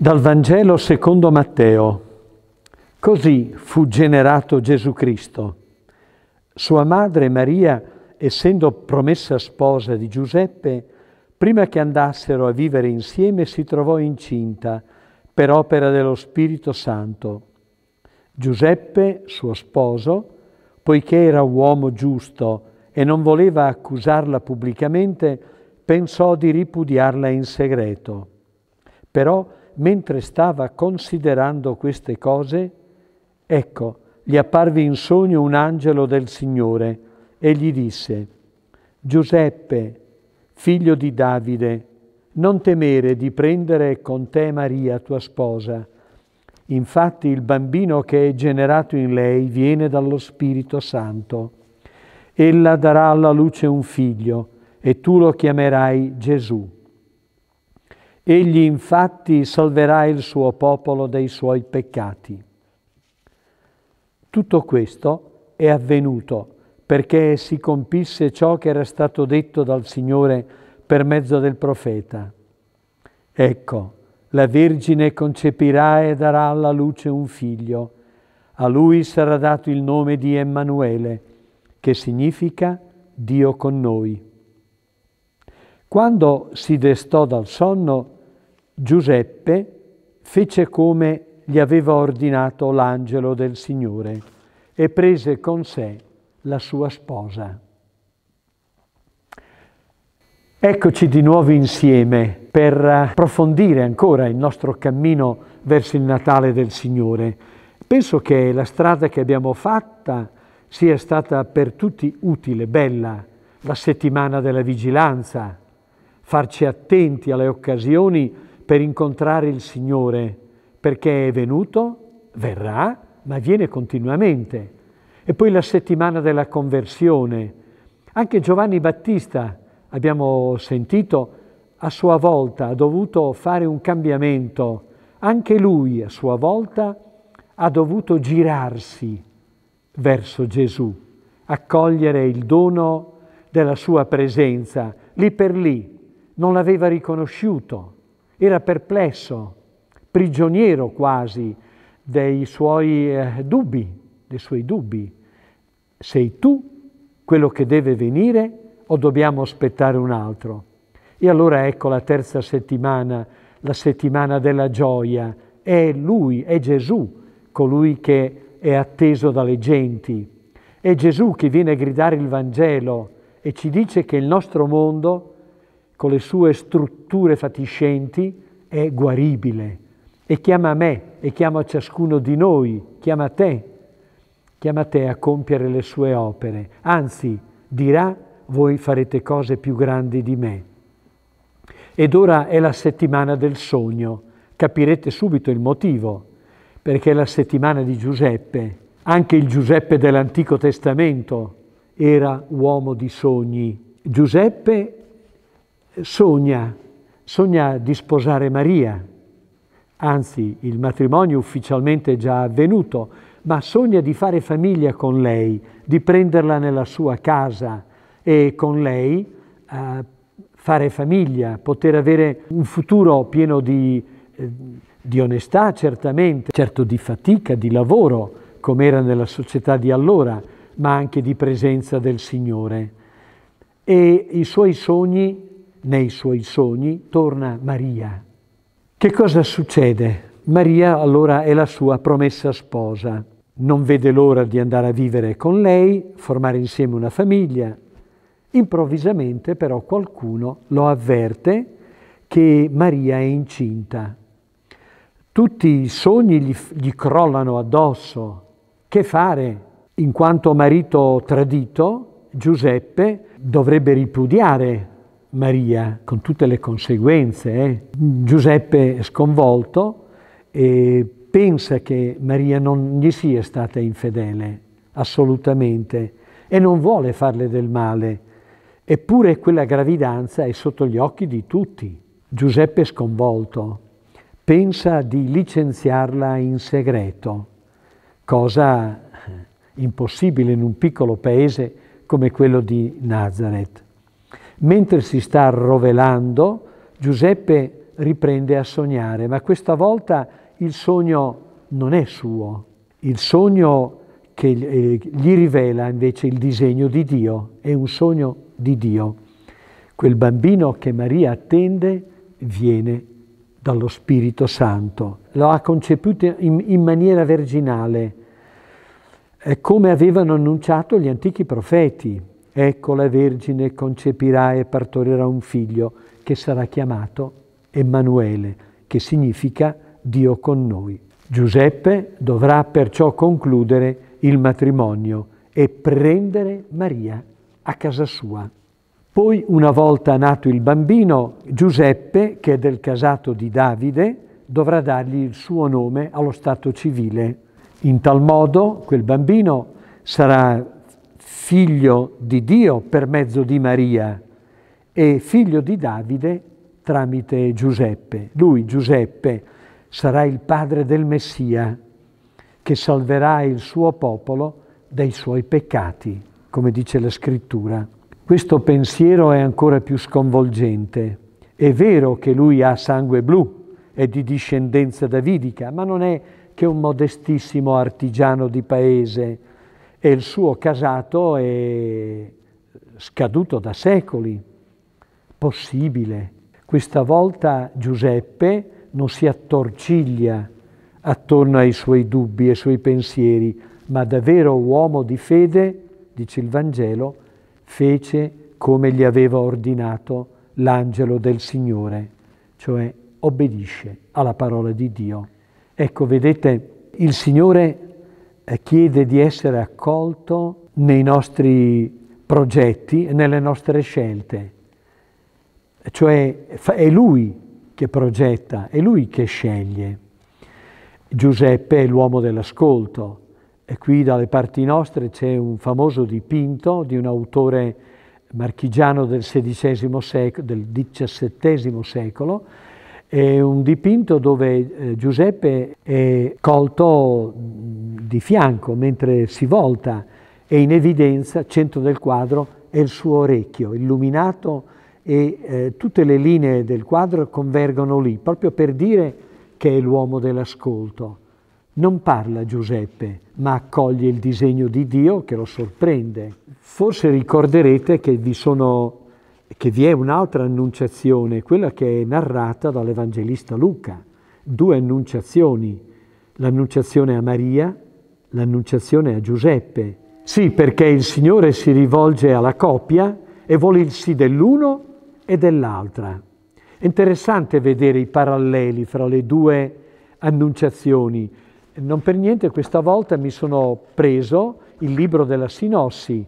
Dal Vangelo secondo Matteo. Così fu generato Gesù Cristo. Sua madre Maria, essendo promessa sposa di Giuseppe, prima che andassero a vivere insieme si trovò incinta per opera dello Spirito Santo. Giuseppe, suo sposo, poiché era uomo giusto e non voleva accusarla pubblicamente, pensò di ripudiarla in segreto. Però mentre stava considerando queste cose, ecco, gli apparve in sogno un angelo del Signore e gli disse, Giuseppe, figlio di Davide, non temere di prendere con te Maria, tua sposa. Infatti il bambino che è generato in lei viene dallo Spirito Santo. Ella darà alla luce un figlio e tu lo chiamerai Gesù Egli infatti salverà il suo popolo dai suoi peccati. Tutto questo è avvenuto perché si compisse ciò che era stato detto dal Signore per mezzo del profeta. Ecco, la Vergine concepirà e darà alla luce un figlio. A lui sarà dato il nome di Emanuele, che significa Dio con noi. Quando si destò dal sonno, Giuseppe fece come gli aveva ordinato l'angelo del Signore e prese con sé la sua sposa. Eccoci di nuovo insieme per approfondire ancora il nostro cammino verso il Natale del Signore. Penso che la strada che abbiamo fatta sia stata per tutti utile, bella, la settimana della vigilanza, farci attenti alle occasioni per incontrare il Signore, perché è venuto, verrà, ma viene continuamente. E poi la settimana della conversione. Anche Giovanni Battista, abbiamo sentito, a sua volta ha dovuto fare un cambiamento. Anche lui, a sua volta, ha dovuto girarsi verso Gesù, accogliere il dono della sua presenza, lì per lì. Non l'aveva riconosciuto, era perplesso, prigioniero quasi dei suoi eh, dubbi, dei suoi dubbi. Sei tu quello che deve venire o dobbiamo aspettare un altro? E allora ecco la terza settimana, la settimana della gioia. È lui, è Gesù, colui che è atteso dalle genti. È Gesù che viene a gridare il Vangelo e ci dice che il nostro mondo con le sue strutture fatiscenti, è guaribile e chiama a me e chiama a ciascuno di noi, chiama a te, chiama a te a compiere le sue opere. Anzi, dirà, voi farete cose più grandi di me. Ed ora è la settimana del sogno, capirete subito il motivo, perché è la settimana di Giuseppe, anche il Giuseppe dell'Antico Testamento era uomo di sogni. Giuseppe sogna, sogna di sposare Maria, anzi il matrimonio ufficialmente è già avvenuto, ma sogna di fare famiglia con lei, di prenderla nella sua casa e con lei eh, fare famiglia, poter avere un futuro pieno di, eh, di onestà certamente, certo di fatica, di lavoro, come era nella società di allora, ma anche di presenza del Signore. E i suoi sogni nei suoi sogni torna Maria. Che cosa succede? Maria allora è la sua promessa sposa, non vede l'ora di andare a vivere con lei, formare insieme una famiglia. Improvvisamente però qualcuno lo avverte che Maria è incinta. Tutti i sogni gli, gli crollano addosso. Che fare? In quanto marito tradito, Giuseppe dovrebbe ripudiare Maria, con tutte le conseguenze. Eh. Giuseppe è sconvolto e pensa che Maria non gli sia stata infedele, assolutamente, e non vuole farle del male. Eppure quella gravidanza è sotto gli occhi di tutti. Giuseppe è sconvolto, pensa di licenziarla in segreto, cosa impossibile in un piccolo paese come quello di Nazareth. Mentre si sta rovelando, Giuseppe riprende a sognare, ma questa volta il sogno non è suo, il sogno che eh, gli rivela invece il disegno di Dio, è un sogno di Dio. Quel bambino che Maria attende viene dallo Spirito Santo, lo ha concepito in, in maniera verginale, come avevano annunciato gli antichi profeti ecco la Vergine concepirà e partorirà un figlio che sarà chiamato Emanuele, che significa Dio con noi. Giuseppe dovrà perciò concludere il matrimonio e prendere Maria a casa sua. Poi, una volta nato il bambino, Giuseppe, che è del casato di Davide, dovrà dargli il suo nome allo Stato civile. In tal modo quel bambino sarà figlio di Dio per mezzo di Maria e figlio di Davide tramite Giuseppe. Lui, Giuseppe, sarà il padre del Messia che salverà il suo popolo dai suoi peccati, come dice la scrittura. Questo pensiero è ancora più sconvolgente. È vero che lui ha sangue blu, è di discendenza davidica, ma non è che un modestissimo artigiano di paese, e il suo casato è scaduto da secoli. Possibile. Questa volta Giuseppe non si attorciglia attorno ai suoi dubbi, e ai suoi pensieri, ma davvero uomo di fede, dice il Vangelo, fece come gli aveva ordinato l'angelo del Signore, cioè obbedisce alla parola di Dio. Ecco, vedete, il Signore eh, chiede di essere accolto nei nostri progetti e nelle nostre scelte. Cioè è lui che progetta, è lui che sceglie. Giuseppe è l'uomo dell'ascolto e qui dalle parti nostre c'è un famoso dipinto di un autore marchigiano del XVI secolo, del XVII secolo è un dipinto dove eh, Giuseppe è colto di fianco mentre si volta e in evidenza, centro del quadro, è il suo orecchio illuminato e eh, tutte le linee del quadro convergono lì, proprio per dire che è l'uomo dell'ascolto. Non parla Giuseppe, ma accoglie il disegno di Dio che lo sorprende. Forse ricorderete che vi sono che vi è un'altra annunciazione, quella che è narrata dall'Evangelista Luca. Due annunciazioni, l'annunciazione a Maria, l'annunciazione a Giuseppe. Sì, perché il Signore si rivolge alla coppia e vuole il sì dell'uno e dell'altra. È interessante vedere i paralleli fra le due annunciazioni. Non per niente questa volta mi sono preso il libro della Sinossi,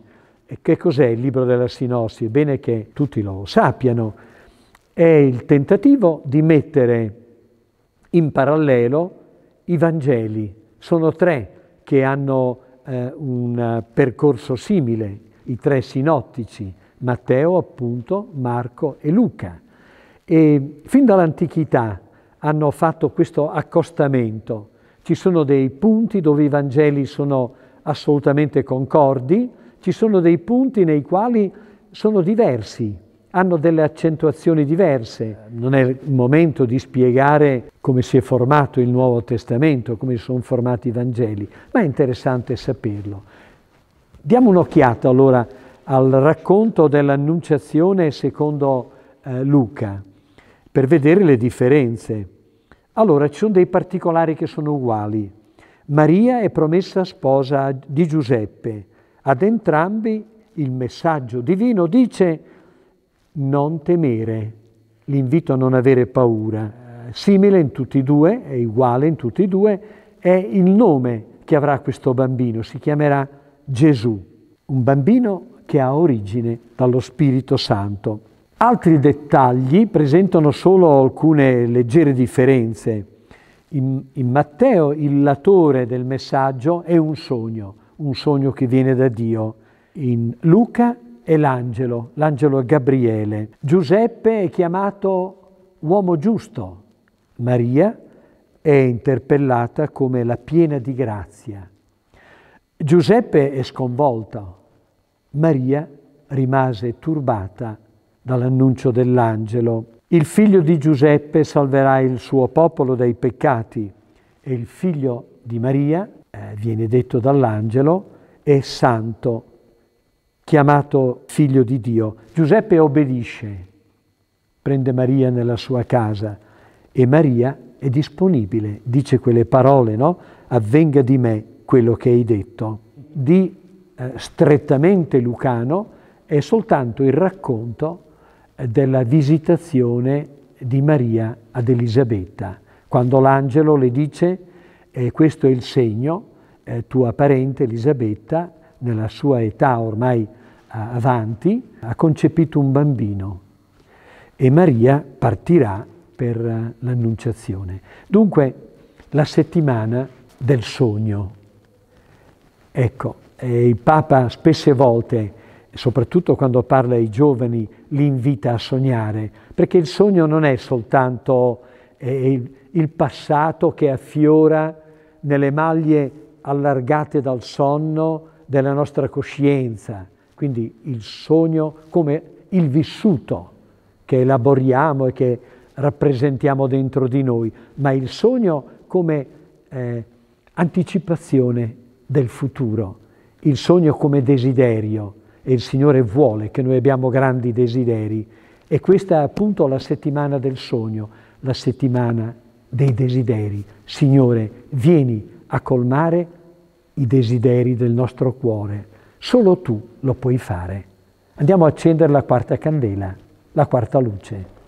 e che cos'è il libro della sinossi? È bene che tutti lo sappiano. È il tentativo di mettere in parallelo i Vangeli. Sono tre che hanno eh, un percorso simile, i tre sinottici, Matteo appunto, Marco e Luca. E fin dall'antichità hanno fatto questo accostamento. Ci sono dei punti dove i Vangeli sono assolutamente concordi, ci sono dei punti nei quali sono diversi, hanno delle accentuazioni diverse. Non è il momento di spiegare come si è formato il Nuovo Testamento, come si sono formati i Vangeli, ma è interessante saperlo. Diamo un'occhiata allora al racconto dell'Annunciazione secondo eh, Luca, per vedere le differenze. Allora, ci sono dei particolari che sono uguali. Maria è promessa sposa di Giuseppe, ad entrambi il messaggio divino dice non temere, l'invito a non avere paura, simile in tutti e due, è uguale in tutti e due, è il nome che avrà questo bambino, si chiamerà Gesù, un bambino che ha origine dallo Spirito Santo. Altri dettagli presentano solo alcune leggere differenze. In, in Matteo il latore del messaggio è un sogno, un sogno che viene da Dio. In Luca è l'angelo, l'angelo Gabriele. Giuseppe è chiamato uomo giusto. Maria è interpellata come la piena di grazia. Giuseppe è sconvolto. Maria rimase turbata dall'annuncio dell'angelo. Il figlio di Giuseppe salverà il suo popolo dai peccati e il figlio di Maria eh, viene detto dall'angelo, è santo, chiamato figlio di Dio. Giuseppe obbedisce, prende Maria nella sua casa e Maria è disponibile, dice quelle parole, no? Avvenga di me quello che hai detto. Di eh, strettamente lucano è soltanto il racconto eh, della visitazione di Maria ad Elisabetta, quando l'angelo le dice e questo è il segno, eh, tua parente Elisabetta, nella sua età ormai eh, avanti, ha concepito un bambino e Maria partirà per eh, l'annunciazione. Dunque, la settimana del sogno. Ecco, eh, il Papa spesse volte, soprattutto quando parla ai giovani, li invita a sognare, perché il sogno non è soltanto... Eh, il passato che affiora nelle maglie allargate dal sonno della nostra coscienza, quindi il sogno come il vissuto che elaboriamo e che rappresentiamo dentro di noi, ma il sogno come eh, anticipazione del futuro, il sogno come desiderio e il Signore vuole che noi abbiamo grandi desideri e questa è appunto la settimana del sogno, la settimana dei desideri. Signore, vieni a colmare i desideri del nostro cuore. Solo tu lo puoi fare. Andiamo a accendere la quarta candela, la quarta luce.